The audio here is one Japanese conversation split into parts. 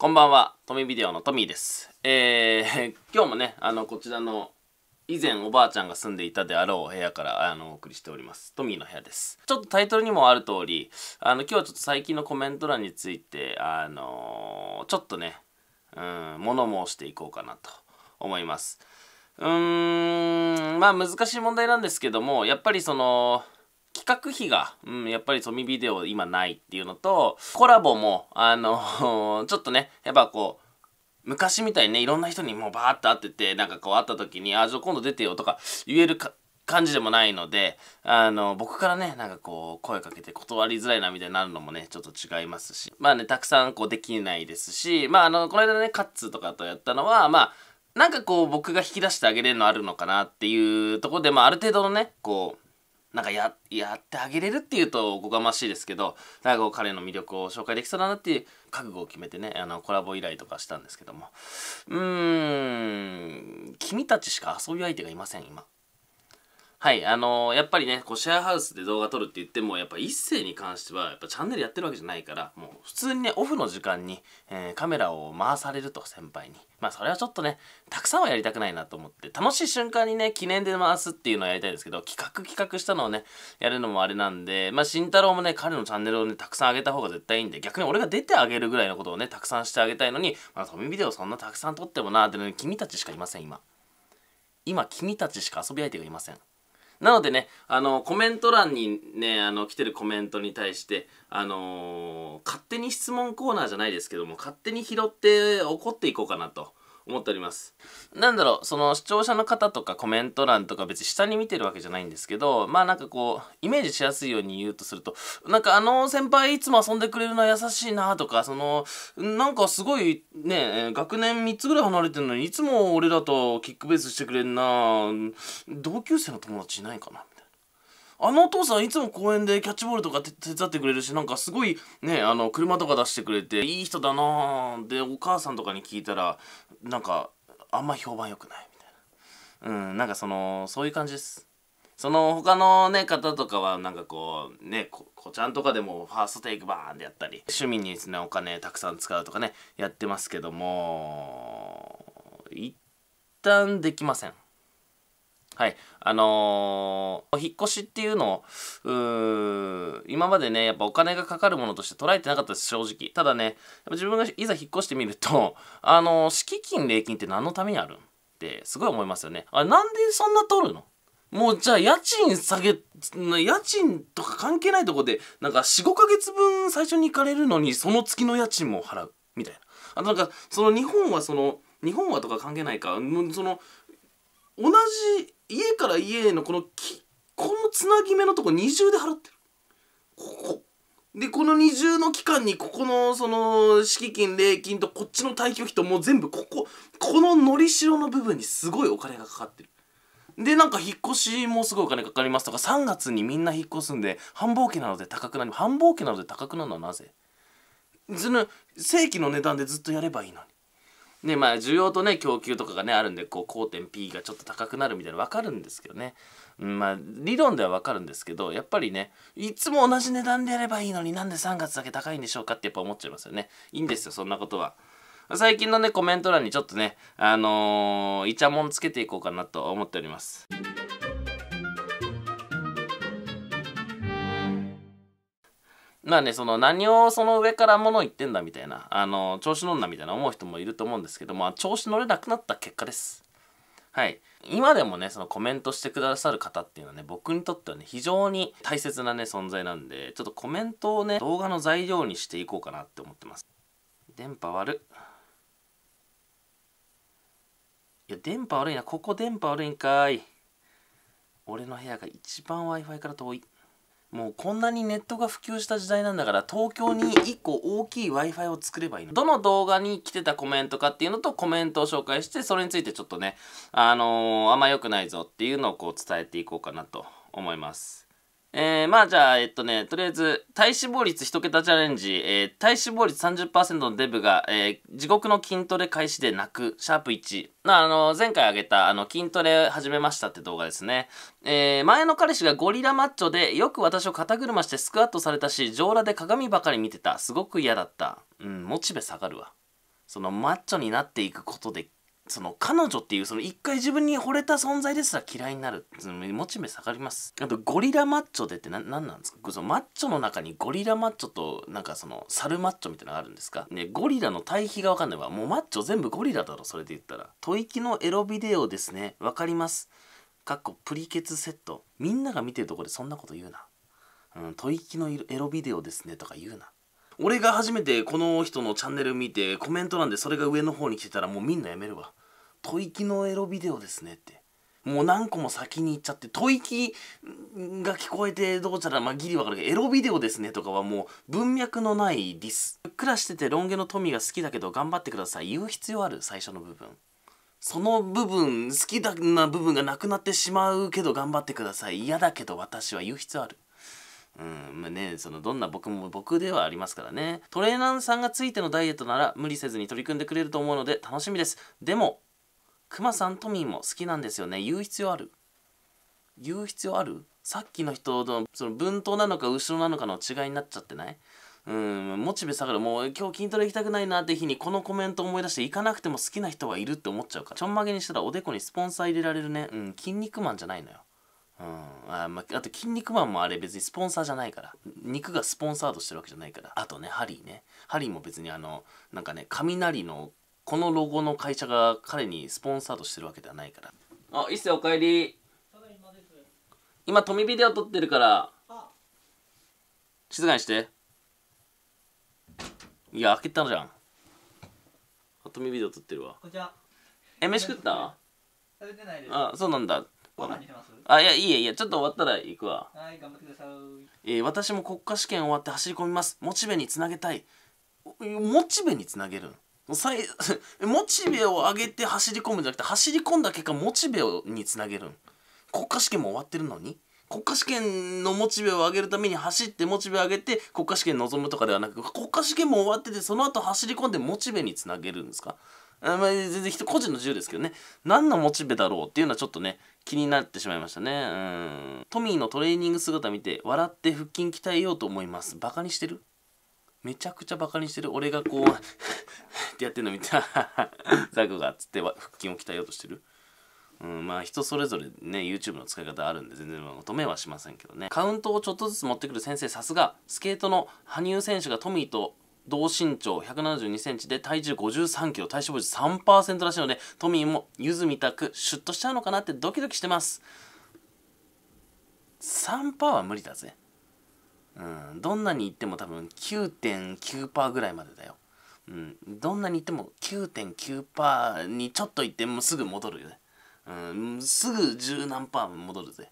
こんばんは、トミビデオのトミーです。えー、今日もね、あの、こちらの、以前おばあちゃんが住んでいたであろう部屋からあのお送りしております。トミーの部屋です。ちょっとタイトルにもある通り、あの、今日はちょっと最近のコメント欄について、あのー、ちょっとね、うん、物申していこうかなと思います。うーん、まあ難しい問題なんですけども、やっぱりその、画費が、うん、やっぱりソミビデオ今ないっていうのと、コラボも、あの ちょっとね、やっぱこう、昔みたいにね、いろんな人にもうバーッと会ってて、なんかこう会った時に、あ、じゃあ今度出てよとか言えるか感じでもないので、あの、僕からね、なんかこう、声かけて断りづらいなみたいになるのもね、ちょっと違いますし、まあね、たくさんこうできないですし、まああの、この間ね、カッツとかとやったのは、まあ、なんかこう僕が引き出してあげれるのあるのかなっていうところで、まあある程度のね、こう、なんかやってあげれるっていうとおこがましいですけどなんか彼の魅力を紹介できそうだなっていう覚悟を決めてねあのコラボ依頼とかしたんですけどもうーん君たちしか遊び相手がいません今はい、あのー、やっぱりね、こうシェアハウスで動画撮るって言っても、やっぱ一世に関しては、やっぱチャンネルやってるわけじゃないから、もう普通にね、オフの時間に、えー、カメラを回されると、先輩に。まあ、それはちょっとね、たくさんはやりたくないなと思って、楽しい瞬間にね、記念で回すっていうのをやりたいんですけど、企画企画したのをね、やるのもあれなんで、まあ、慎太郎もね、彼のチャンネルをね、たくさん上げた方が絶対いいんで、逆に俺が出てあげるぐらいのことをね、たくさんしてあげたいのに、まあ、トミビデオそんなたくさん撮ってもなってのに、君たちしかいません、今。今、君たちしか遊び相手がいません。なのでね、あの、コメント欄にね、あの、来てるコメントに対して、あのー、勝手に質問コーナーじゃないですけども、勝手に拾って怒っていこうかなと。思っております。なんだろう、その視聴者の方とかコメント欄とか別に下に見てるわけじゃないんですけど、まあなんかこう、イメージしやすいように言うとすると、なんかあの先輩いつも遊んでくれるのは優しいなとか、その、なんかすごいね、学年3つぐらい離れてるのにいつも俺らとキックベースしてくれんな同級生の友達いないかなあのお父さんいつも公園でキャッチボールとか手伝ってくれるしなんかすごいねあの車とか出してくれていい人だなでお母さんとかに聞いたらなんかあんま評判良くないみたいなうんなんかそのそういう感じですその他のね方とかはなんかこうねこちゃんとかでもファーストテイクバーンってやったり趣味にですねお金たくさん使うとかねやってますけども一旦できません。はい。あのー、引っ越しっていうのを、う今までね、やっぱお金がかかるものとして捉えてなかったです、正直。ただね、やっぱ自分がいざ引っ越してみると、あのー、敷金、礼金って何のためにあるんってすごい思いますよね。あれ、なんでそんな取るのもうじゃあ家賃下げ、家賃とか関係ないとこで、なんか4、5ヶ月分最初に行かれるのに、その月の家賃も払う。みたいな。あとなんか、その日本はその、日本はとか関係ないか、その同じ家から家へのこのきこのつなぎ目のとこ二重で払ってるここでこの二重の期間にここのその敷金礼金とこっちの退去費ともう全部こここののりしろの部分にすごいお金がかかってるでなんか引っ越しもすごいお金かかりますとか3月にみんな引っ越すんで繁忙期なので高くなり繁忙期なので高くなるのはなぜその正規の値段でずっとやればいいのにねまあ需要とね供給とかがねあるんでこう交点 P がちょっと高くなるみたいな分かるんですけどね、うん、まあ理論では分かるんですけどやっぱりねいつも同じ値段でやればいいのになんで3月だけ高いんでしょうかってやっぱ思っちゃいますよねいいんですよそんなことは。最近のねコメント欄にちょっとねあのー、イチャモンつけていこうかなと思っております。まあね、その何をその上から物言ってんだみたいな、あの、調子乗んなみたいな思う人もいると思うんですけど、まあ、調子乗れなくなった結果です。はい。今でもね、そのコメントしてくださる方っていうのはね、僕にとってはね、非常に大切なね、存在なんで、ちょっとコメントをね、動画の材料にしていこうかなって思ってます。電波悪。いや、電波悪いな。ここ電波悪いんかい。俺の部屋が一番 Wi-Fi から遠い。もうこんなにネットが普及した時代なんだから東京に1個大きい Wi-Fi を作ればいいの。どの動画に来てたコメントかっていうのとコメントを紹介してそれについてちょっとね、あのー、あんま良くないぞっていうのをこう伝えていこうかなと思います。えー、まあじゃあ、えっとね、とりあえず、体脂肪率1桁チャレンジ、えー、体脂肪率30%のデブが、えー、地獄の筋トレ開始で泣く、シャープ1。まあ、あの、前回あげた、あの、筋トレ始めましたって動画ですね。えー、前の彼氏がゴリラマッチョで、よく私を肩車してスクワットされたし、上裸で鏡ばかり見てた。すごく嫌だった。うん、モチベ下がるわ。その、マッチョになっていくことでその彼女っていうその一回自分に惚れた存在ですら嫌いになるモチベ下がりますあとゴリラマッチョでって何なんですかそのマッチョの中にゴリラマッチョとなんかそのサルマッチョみたいなのがあるんですかねゴリラの対比が分かんないわもうマッチョ全部ゴリラだろそれで言ったら吐息のエロビデオですね分かりますかっこプリケツセットみんなが見てるとこでそんなこと言うなうん吐息のエロビデオですねとか言うな俺が初めてこの人のチャンネル見てコメント欄でそれが上の方に来てたらもうみんなやめるわ吐息のエロビデオですね」って。もう何個も先に行っちゃって吐息が聞こえてどうちゃらまあギリわかるけどエロビデオですねとかはもう文脈のないディスふっくらしててロン毛の富が好きだけど頑張ってください言う必要ある最初の部分その部分好きだな部分がなくなってしまうけど頑張ってください嫌だけど私は言う必要あるうんまあねそのどんな僕も僕ではありますからねトレーナーさんがついてのダイエットなら無理せずに取り組んでくれると思うので楽しみですでもクマさんトミーも好きなんですよね言う必要ある言う必要あるさっきの人のその文頭なのか後ろなのかの違いになっちゃってないうんモチベ下がるもう今日筋トレ行きたくないなって日にこのコメント思い出して行かなくても好きな人はいるって思っちゃうからちょんまげにしたらおでこにスポンサー入れられるねうん筋肉マンじゃないのようんあ,、まあ、あと「筋肉マン」もあれ別にスポンサーじゃないから肉がスポンサードしてるわけじゃないからあとねハリーねハリーも別にあのなんかね雷のこのロゴの会社が彼にスポンサードしてるわけではないからあ伊勢おかえり今トミビデオ撮ってるから静かにしていや開けたじゃんトミビデオ撮ってるわえ飯食ったあそうなんだあいやいいえいやちょっと終わったら行くわはい頑張ってください、えー、私も国家試験終わって走り込みますモチベにつなげたいモチベにつなげる最 モチベを上げて走り込むんじゃなくて走り込んだ結果モチベにつなげる国家試験も終わってるのに国家試験のモチベを上げるために走ってモチベを上げて国家試験に臨むとかではなく国家試験も終わっててその後走り込んでモチベにつなげるんですかあまあ、全然人個人の自由ですけどね何のモチベだろうっていうのはちょっとね気になってしまいましたねうんトミーのトレーニング姿見て笑って腹筋鍛えようと思いますバカにしてるめちゃくちゃバカにしてる俺がこう ってやってるの見て ザクがっつって腹筋を鍛えようとしてるうん、まあ人それぞれね YouTube の使い方あるんで全然求めはしませんけどねカウントをちょっとずつ持ってくる先生さすがスケートの羽生選手がトミーと同身長1 7 2センチで体重5 3キロ体脂肪率3%らしいのでトミーもゆずみたくシュッとしちゃうのかなってドキドキしてます3%は無理だぜどんなに行っても多分9.9%ぐらいまでだよ。うん、どんなに行っても9.9%にちょっと行ってもすぐ戻るよね。うん、すぐ十何パー戻るぜ。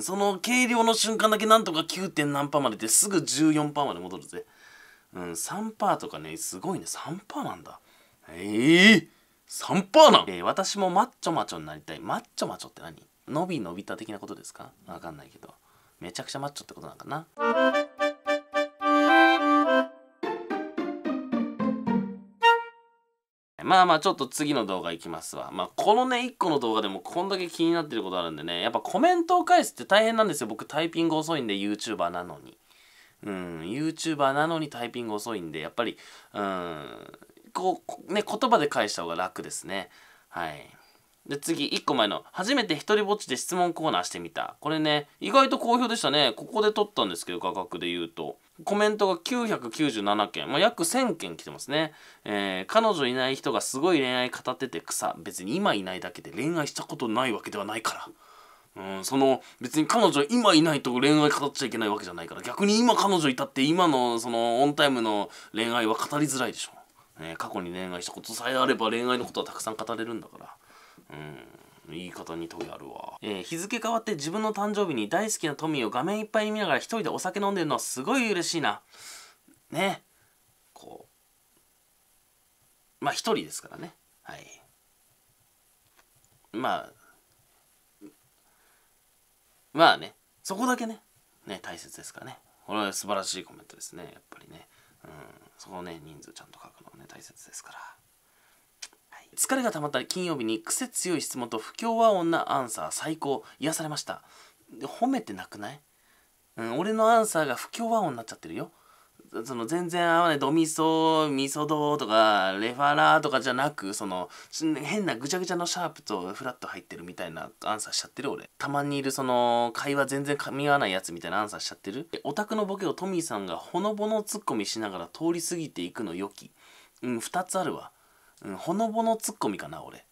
その計量の瞬間だけなんとか 9. 点何パーまでってすぐ14パーまで戻るぜ。うん、3パーとかね、すごいね、3パーなんだ。ええー、3パーなん、えー、私もマッチョマチョになりたい。マッチョマチョって何伸び伸びた的なことですかわかんないけど。めちゃくちゃマッチョってことなんかな。まあまあちょっと次の動画いきますわ。まあこのね1個の動画でもこんだけ気になってることあるんでねやっぱコメントを返すって大変なんですよ僕タイピング遅いんで YouTuber なのに。うん YouTuber なのにタイピング遅いんでやっぱりうんこうね言葉で返した方が楽ですね。はい。で、次、1個前の、初めて一人ぼっちで質問コーナーしてみた。これね、意外と好評でしたね。ここで撮ったんですけど、画角で言うと。コメントが997件、まあ、約1000件来てますね。えー、彼女いない人がすごい恋愛語ってて草。別に今いないだけで恋愛したことないわけではないから。うん、その、別に彼女今いないと恋愛語っちゃいけないわけじゃないから、逆に今彼女いたって今のそのオンタイムの恋愛は語りづらいでしょ。ね、過去に恋愛したことさえあれば恋愛のことはたくさん語れるんだから。うん言い方にとゲあるわ、えー、日付変わって自分の誕生日に大好きなトミーを画面いっぱい見ながら一人でお酒飲んでるのはすごい嬉しいなねこうまあ一人ですからねはいまあまあねそこだけねね大切ですからねこれは素晴らしいコメントですねやっぱりねうんそこをね人数ちゃんと書くのはね大切ですから疲れが溜まった金曜日に癖強い質問と不協和音なアンサー最高癒されました褒めてなくない、うん、俺のアンサーが不協和音になっちゃってるよその全然合わないドミソミソドとかレファラーとかじゃなくその変なぐちゃぐちゃのシャープとフラット入ってるみたいなアンサーしちゃってる俺たまにいるその会話全然噛み合わないやつみたいなアンサーしちゃってるオタクのボケをトミーさんがほのぼのツッコミしながら通り過ぎていくの良きうん2つあるわうん、ほのぼのツッコミかな俺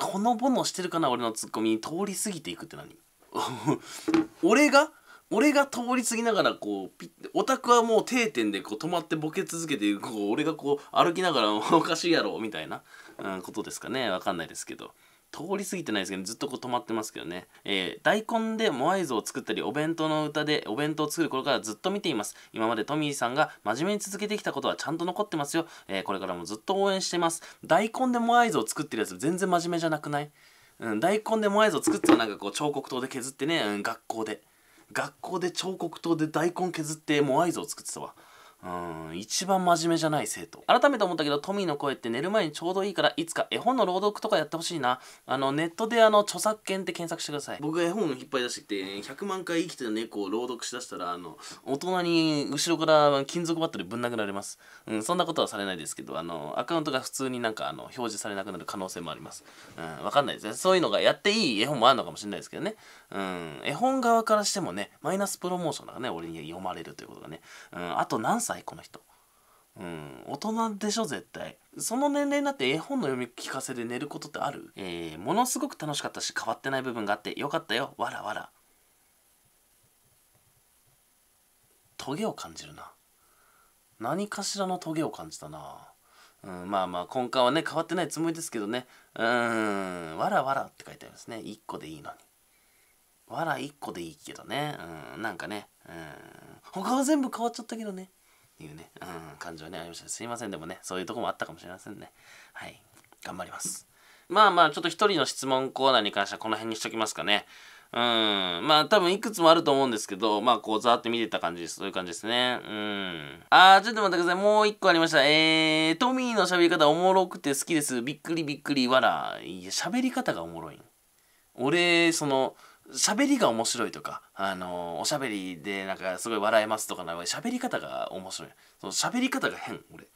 ほのぼのしてるかな俺のツッコミに通り過ぎていくって何 俺が俺が通り過ぎながらこうピオタクはもう定点でこう止まってボケ続けてこう俺がこう歩きながらおかしいやろみたいな、うん、ことですかね分かんないですけど。通り過ぎてないですけど、ずっとこう止まってますけどね。えー、大根でモアイ像を作ったり、お弁当の歌でお弁当を作る頃からずっと見ています。今までトミーさんが真面目に続けてきたことはちゃんと残ってますよ。えー、これからもずっと応援してます。大根でモアイ像を作ってるやつ全然真面目じゃなくないうん、大根でモアイ像作ってたなんかこう彫刻刀で削ってね、うん、学校で。学校で彫刻刀で大根削ってモアイ像を作ってたわ。うん一番真面目じゃない生徒改めて思ったけどトミーの声って寝る前にちょうどいいからいつか絵本の朗読とかやってほしいなあのネットであの著作権って検索してください僕が絵本引っ張り出してきて100万回生きてる猫を朗読しだしたらあの大人に後ろから金属バットでぶん殴られますうんそんなことはされないですけどあのアカウントが普通になんかあの表示されなくなる可能性もありますうんわかんないですねそういうのがやっていい絵本もあるのかもしれないですけどねうん絵本側からしてもねマイナスプロモーションだからね俺に読まれるということがねうんあと何歳歳この人うん大人でしょ絶対その年齢になって絵本の読み聞かせで寝ることってあるえー、ものすごく楽しかったし変わってない部分があってよかったよわらわらトゲを感じるな何かしらのトゲを感じたなうん、まあまあ根幹はね変わってないつもりですけどねうんわらわらって書いてありますね1個でいいのにわら1個でいいけどねうんなんかねうん他は全部変わっちゃったけどねいうね、うん、感じはね、ありました。すいません、でもね、そういうとこもあったかもしれませんね。はい。頑張ります。まあまあ、ちょっと一人の質問コーナーに関してはこの辺にしときますかね。うん。まあ多分いくつもあると思うんですけど、まあこうざーって見てた感じです。そういう感じですね。うん。あー、ちょっと待ってください。もう一個ありました。えー、トミーの喋り方おもろくて好きです。びっくりびっくり、わら。いや、喋り方がおもろい。俺、その、喋りが面白いとか、あのー、おしゃべりでなんかすごい笑えますとかな喋り方が面白いその喋り方が変俺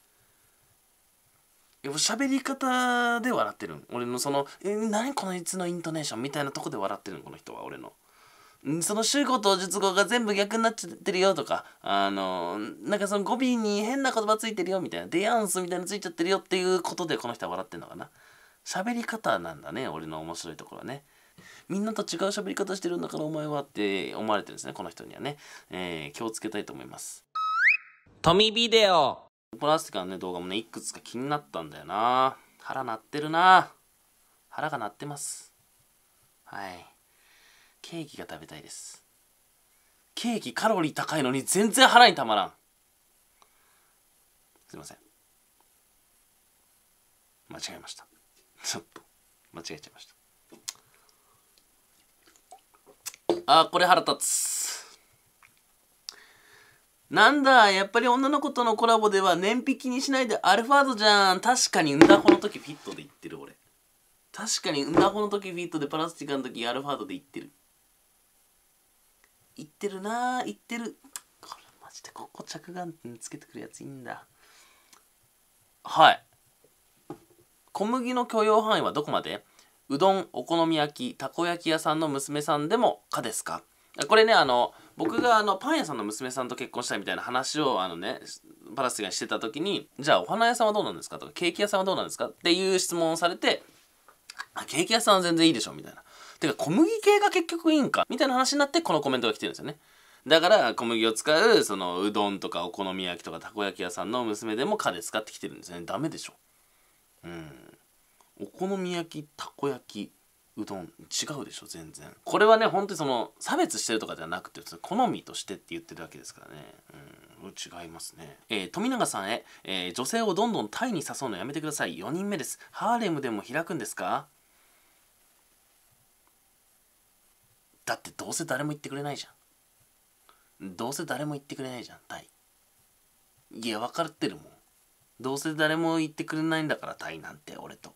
喋り方で笑ってる俺のその「えー、何このいつのイントネーション」みたいなとこで笑ってるこの人は俺の。その集合と述語が全部逆になっちゃってるよとか、あのー、なんかその語尾に変な言葉ついてるよみたいな、デアンスみたいなのついちゃってるよっていうことでこの人は笑ってんのかな。喋り方なんだね、俺の面白いところはね。みんなと違う喋り方してるんだからお前はって思われてるんですね、この人にはね。えー、気をつけたいと思います。トミビデオプラスティカのね、動画もね、いくつか気になったんだよな。腹鳴ってるな。腹が鳴ってます。はい。ケーキが食べたいです。ケーキカロリー高いのに全然腹にたまらん。すいません。間違えました。ちょっと、間違えちゃいました。あこれ腹立つなんだやっぱり女の子とのコラボでは燃費気にしないでアルファードじゃん確かにうんだこの時フィットで言ってる俺確かにうんだこの時フィットでパラスティカの時アルファードで言ってる言ってるな言ってるこれマジでここ着眼点つけてくるやついいんだはい小麦の許容範囲はどこまでうどん、お好み焼き、たこ焼き屋さんの娘さんでもかですかこれね、あの、僕があのパン屋さんの娘さんと結婚したいみたいな話をあのねパラスがしてた時にじゃあお花屋さんはどうなんですかとかケーキ屋さんはどうなんですかっていう質問をされてあケーキ屋さんは全然いいでしょみたいなてか小麦系が結局いいんかみたいな話になってこのコメントが来てるんですよねだから小麦を使うそのうどんとかお好み焼きとかたこ焼き屋さんの娘でもかですかって来てるんですよねダメでしょうんお好み焼きたこ焼きうどん違うでしょ全然これはね本当にその差別してるとかじゃなくて好みとしてって言ってるわけですからねうん違いますね、えー、富永さんへ、えー、女性をどんどんタイに誘うのやめてください4人目ですハーレムでも開くんですかだってどうせ誰も言ってくれないじゃんどうせ誰も言ってくれないじゃんタイいや分かってるもんどうせ誰も言ってくれないんだからタイなんて俺と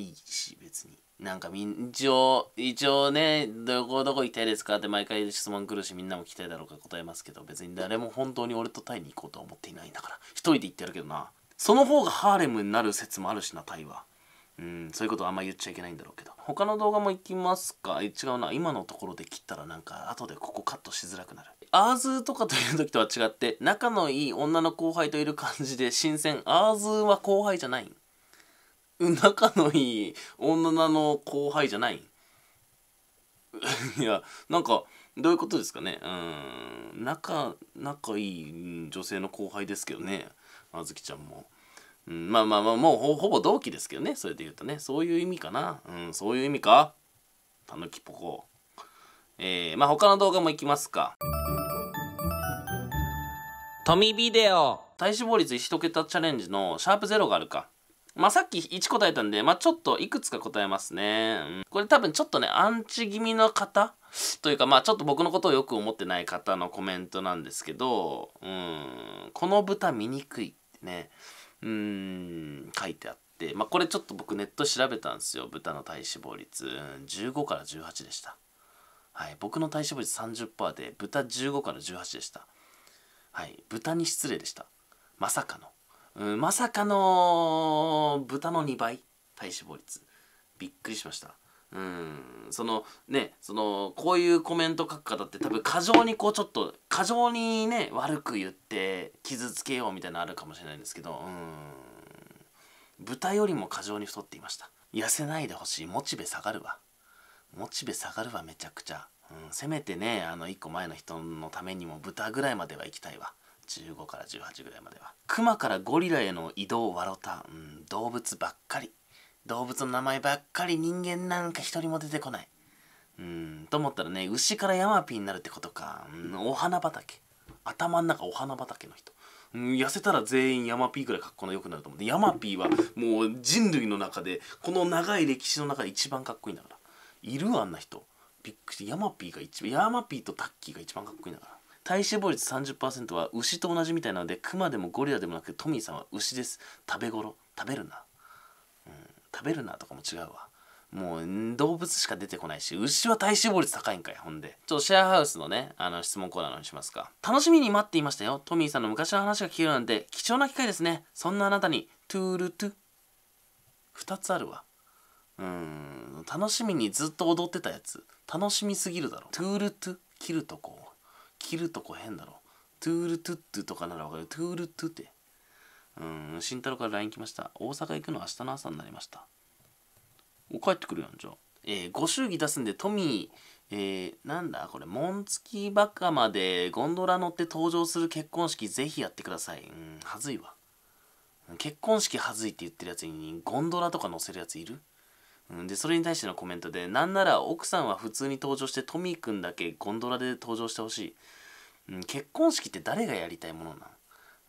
いいし別になんかみん一応一応ねどこどこ行きたいですかって毎回質問来るしみんなも行きたいだろうか答えますけど別に誰も本当に俺とタイに行こうとは思っていないんだから一人で行ってやるけどなその方がハーレムになる説もあるしなタイはうんそういうことはあんま言っちゃいけないんだろうけど他の動画も行きますか違うな今のところで切ったらなんか後でここカットしづらくなるアーズとかという時とは違って仲のいい女の後輩といる感じで新鮮アーズは後輩じゃないん仲のいい女の後輩じゃない いやなんかどういうことですかねうん仲仲いい女性の後輩ですけどねあずきちゃんも、うん、まあまあまあもうほぼ同期ですけどねそれで言うとねそういう意味かなうんそういう意味かたぬきぽこえー、まあ他の動画もいきますかトミビデオ体脂肪率1桁チャレンジのシャープゼロがあるかまあ、さっき1答えたんで、まあ、ちょっといくつか答えますね。うん、これ多分ちょっとね、アンチ気味の方というか、まあ、ちょっと僕のことをよく思ってない方のコメントなんですけど、うん、この豚見にくいってね、うん、書いてあって、まあ、これちょっと僕ネット調べたんですよ。豚の体脂肪率。うん、15から18でした。はい、僕の体脂肪率30%で、豚15から18でした。はい、豚に失礼でした。まさかの。うん、まさかの豚の2倍体脂肪率びっくりしましたうんそのねそのこういうコメント書く方って多分過剰にこうちょっと過剰にね悪く言って傷つけようみたいなのあるかもしれないんですけどうん豚よりも過剰に太っていました痩せないでほしいモチベ下がるわモチベ下がるわめちゃくちゃ、うん、せめてねあの1個前の人のためにも豚ぐらいまでは行きたいわ15から18ぐらいまではクマからゴリラへの移動を笑た、うん、動物ばっかり動物の名前ばっかり人間なんか一人も出てこないうんと思ったらね牛からヤマピーになるってことか、うん、お花畑頭の中お花畑の人、うん、痩せたら全員ヤマピーぐらい格好の良くなると思ってヤマピーはもう人類の中でこの長い歴史の中で一番かっこいいんだからいるあんな人びっくりヤマピーが一番ヤマピーとタッキーが一番かっこいいんだから体脂肪率30%は牛と同じみたいなのでクマでもゴリラでもなくトミーさんは牛です食べ頃食べるな、うん、食べるなとかも違うわもう動物しか出てこないし牛は体脂肪率高いんかいほんでちょっとシェアハウスのねあの質問コーナーにしますか楽しみに待っていましたよトミーさんの昔の話が聞けるなんて貴重な機会ですねそんなあなたにトゥールトゥ2つあるわうん楽しみにずっと踊ってたやつ楽しみすぎるだろトゥールトゥ切るとこ切るとこ変だろ。トゥールトゥットゥとかならわかる。トゥールトゥって。うん、慎太郎から LINE 来ました。大阪行くの明日の朝になりました。お、帰ってくるやん、じゃあ。えー、ご祝儀出すんで、トミー、えー、なんだこれ、紋付きバカまでゴンドラ乗って登場する結婚式ぜひやってください。うん、はずいわ。結婚式はずいって言ってるやつにゴンドラとか乗せるやついるん、でそれに対してのコメントでなんなら奥さんは普通に登場してトミーくんだけゴンドラで登場してほしい、うん、結婚式って誰がやりたいもの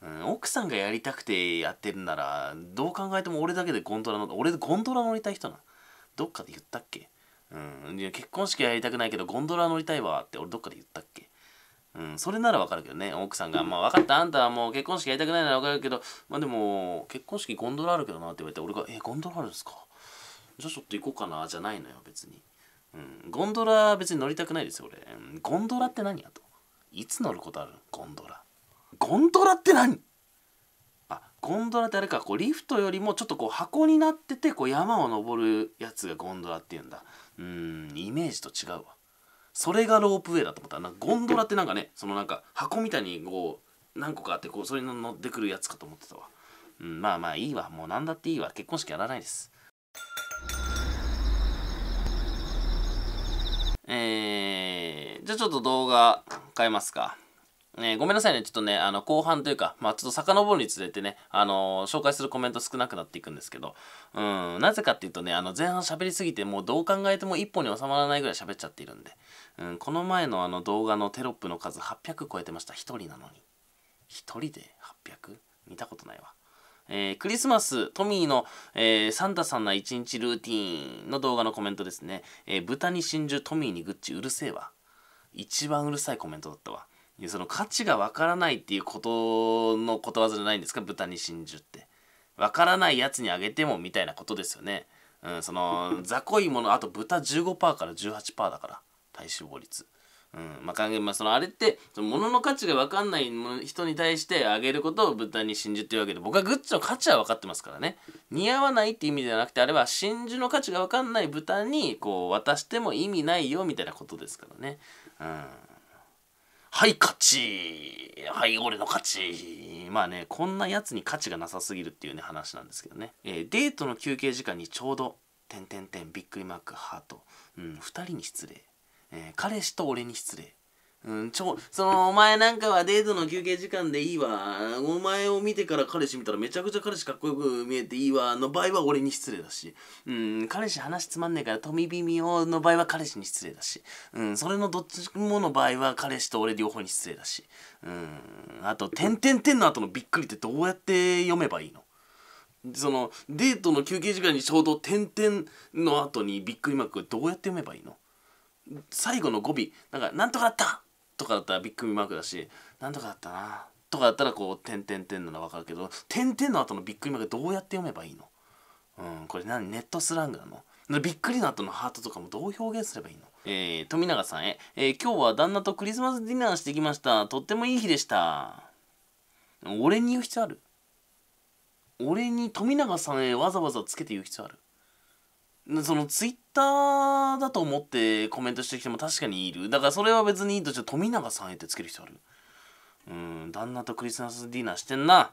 なの、うん、奥さんがやりたくてやってるならどう考えても俺だけでゴンドラ乗俺ゴンドラ乗りたい人などっかで言ったっけ、うん、いや結婚式はやりたくないけどゴンドラ乗りたいわって俺どっかで言ったっけうん、それならわかるけどね、奥さんが、まあ分かった、あんたはもう結婚式やりたくないならわかるけど、まあでも、結婚式ゴンドラあるけどなって言われて、俺が、え、ゴンドラあるんですかじゃあちょっと行こうかなじゃないのよ別に、うん、ゴンドラ別に乗りたくないですよ俺、うん、ゴンドラって何やといつ乗ることあるゴンドラゴンドラって何あゴンドラってあれかこうリフトよりもちょっとこう箱になっててこう山を登るやつがゴンドラっていうんだうんイメージと違うわそれがロープウェイだと思ったなゴンドラってなんかねそのなんか箱みたいにこう何個かあってこうそれに乗ってくるやつかと思ってたわ、うん、まあまあいいわもう何だっていいわ結婚式やらないですえじゃあちょっと動画変えますか。ね、ごめんなさいね。ちょっとね、あの、後半というか、まあ、ちょっと遡るにつれてね、あのー、紹介するコメント少なくなっていくんですけど、うん、なぜかっていうとね、あの、前半喋りすぎて、もうどう考えても一本に収まらないぐらい喋っちゃっているんで、うん、この前のあの動画のテロップの数800超えてました。1人なのに。1人で 800? 見たことないわ。えー、クリスマス、トミーの、えー、サンタさんの一日ルーティーンの動画のコメントですね。えー、豚に真珠、トミーにグッチ、うるせえわ。一番うるさいコメントだったわ。その価値がわからないっていうことのことわざじゃないんですか、豚に真珠って。わからないやつにあげてもみたいなことですよね。うん、その、雑魚いもの、あと豚15%から18%だから、体脂肪率。うんまあ、還元まあそのあれってその物の価値が分かんない人に対してあげることを豚に真珠っていうわけで僕はグッズの価値は分かってますからね似合わないって意味ではなくてあれは真珠の価値が分かんない豚にこう渡しても意味ないよみたいなことですからね、うん、はい勝ちはい俺の勝ちまあねこんなやつに価値がなさすぎるっていうね話なんですけどね、えー、デートの休憩時間にちょうど「てんてんてんびっくりマークハート」うん、2人に失礼えー、彼氏と俺に失礼。うん、ちょ、その、お前なんかはデートの休憩時間でいいわ。お前を見てから彼氏見たらめちゃくちゃ彼氏かっこよく見えていいわ。の場合は俺に失礼だし。うん、彼氏話つまんねえから飛び耳をの場合は彼氏に失礼だし。うん、それのどっちもの場合は彼氏と俺両方に失礼だし。うん、あと、点々点の後のびっくりってどうやって読めばいいのその、デートの休憩時間にちょうど点々の後にびっくりマークどうやって読めばいいの最後の語尾なんか「なんとかだった!」とかだったらビックリマークだし「なんとかだったな」とかだったらこう「てんてん点」なの分かるけど「てんてん」の後のビックリマークどうやって読めばいいのうんこれ何ネットスラングなのびっくりの後のハートとかもどう表現すればいいのえー、富永さんへ、えー、今日は旦那とクリスマスディナーしてきましたとってもいい日でした俺に言う必要ある俺に富永さんへわざわざつけて言う必要あるそのツイッターだと思ってコメントしてきても確かにいるだからそれは別にいいとして富永さんへってつける人あるうん旦那とクリスマスディナーしてんな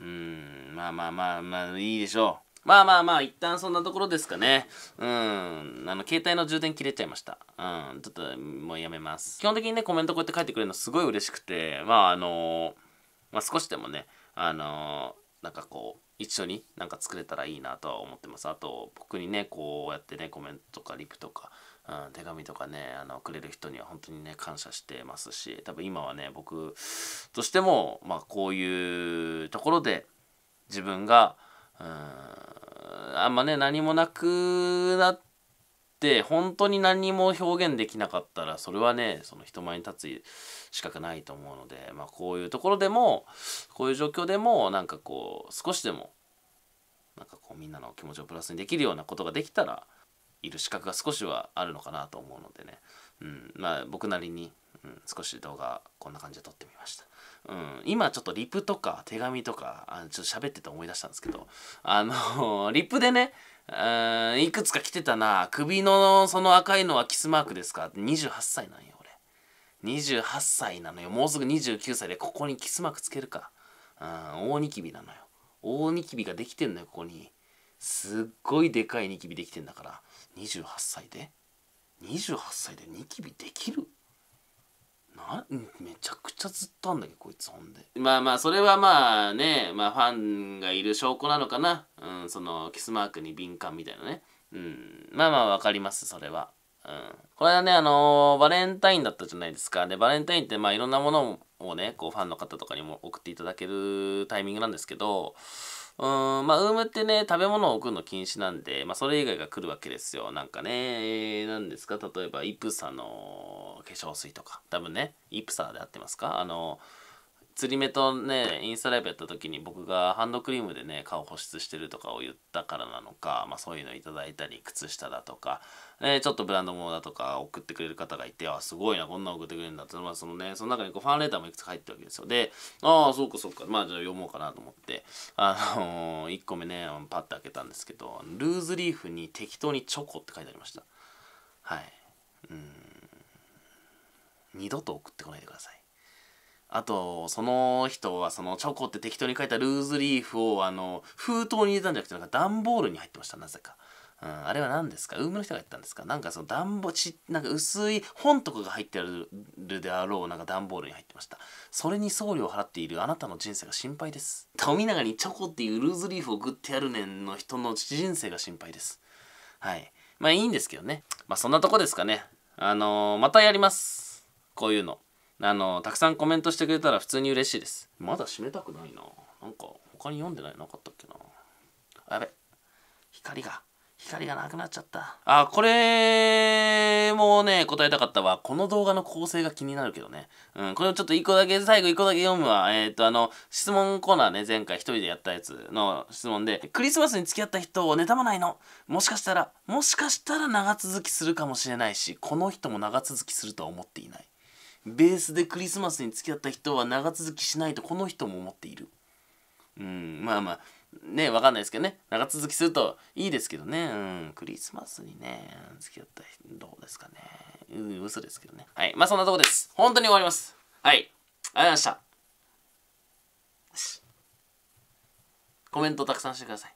うんまあまあまあまあいいでしょうまあまあまあ一旦そんなところですかねうんあの携帯の充電切れちゃいましたうんちょっともうやめます基本的にねコメントこうやって書いてくれるのすごい嬉しくてまああのまあ、少しでもねあのなんかこう一緒になんか作れたらいいなとは思ってますあと僕にねこうやってねコメントとかリプとか、うん、手紙とかねあのくれる人には本当にね感謝してますし多分今はね僕としてもまあこういうところで自分がうんあんまね何もなくなってって本当に何も表現できなかったらそれはねその人前に立つ資格ないと思うので、まあ、こういうところでもこういう状況でもなんかこう少しでもなんかこうみんなの気持ちをプラスにできるようなことができたらいる資格が少しはあるのかなと思うのでね、うん、まあ僕なりに、うん、少し動画こんな感じで撮ってみました。うん、今ちょっとリプとか手紙とかあちょっと喋ってて思い出したんですけどあのリプでねうんいくつか来てたな首のその赤いのはキスマークですか28歳なんよ俺28歳なのよもうすぐ29歳でここにキスマークつけるかうん大ニキビなのよ大ニキビができてんのよここにすっごいでかいニキビできてんだから28歳で28歳でニキビできるなめちゃくちゃずったんだけどこいつほんでまあまあそれはまあね、まあ、ファンがいる証拠なのかな、うん、そのキスマークに敏感みたいなね、うん、まあまあわかりますそれは、うん、これはねあのー、バレンタインだったじゃないですかでバレンタインってまあいろんなものをねこうファンの方とかにも送っていただけるタイミングなんですけどうんまあウームってね食べ物を置くの禁止なんで、まあ、それ以外が来るわけですよなんかね何ですか例えばイプサの化粧水とか多分ねイプサで合ってますかあのー釣り目とねインスタライブやった時に僕がハンドクリームでね顔保湿してるとかを言ったからなのか、まあ、そういうのいただいたり靴下だとか、ね、ちょっとブランド物だとか送ってくれる方がいてあすごいなこんな送ってくれるんだって、まあ、そのねその中にこうファンレターもいくつか入ってるわけですよでああそうかそうかまあじゃあ読もうかなと思ってあのー、1個目ねパッと開けたんですけどルーズリーフに適当にチョコって書いてありましたはいうん二度と送ってこないでくださいあと、その人は、そのチョコって適当に書いたルーズリーフを、あの、封筒に入れたんじゃなくて、なんか段ボールに入ってました、なぜか。うん、あれは何ですかウームの人が言ったんですかなんかその段ボち、なんか薄い本とかが入ってあるであろうなんか段ボールに入ってました。それに送料を払っているあなたの人生が心配です。富永にチョコっていうルーズリーフを送ってやるねんの人の人生が心配です。はい。まあいいんですけどね。まあそんなとこですかね。あのー、またやります。こういうの。あのたくさんコメントしてくれたら普通に嬉しいですまだ閉めたくないななんか他に読んでないなかったっけなやべ光が光がなくなっちゃったあこれもね答えたかったわこの動画の構成が気になるけどねうんこれをちょっと1個だけ最後1個だけ読むわえっ、ー、とあの質問コーナーね前回1人でやったやつの質問でクリスマスに付き合った人を妬まないのもしかしたらもしかしたら長続きするかもしれないしこの人も長続きするとは思っていないベースでクリスマスに付き合った人は長続きしないとこの人も思っているうんまあまあねわかんないですけどね長続きするといいですけどねうんクリスマスにね付き合った人どうですかねうん嘘ですけどねはいまあそんなとこです本当に終わりますはいありがとうございましたコメントたくさんしてください。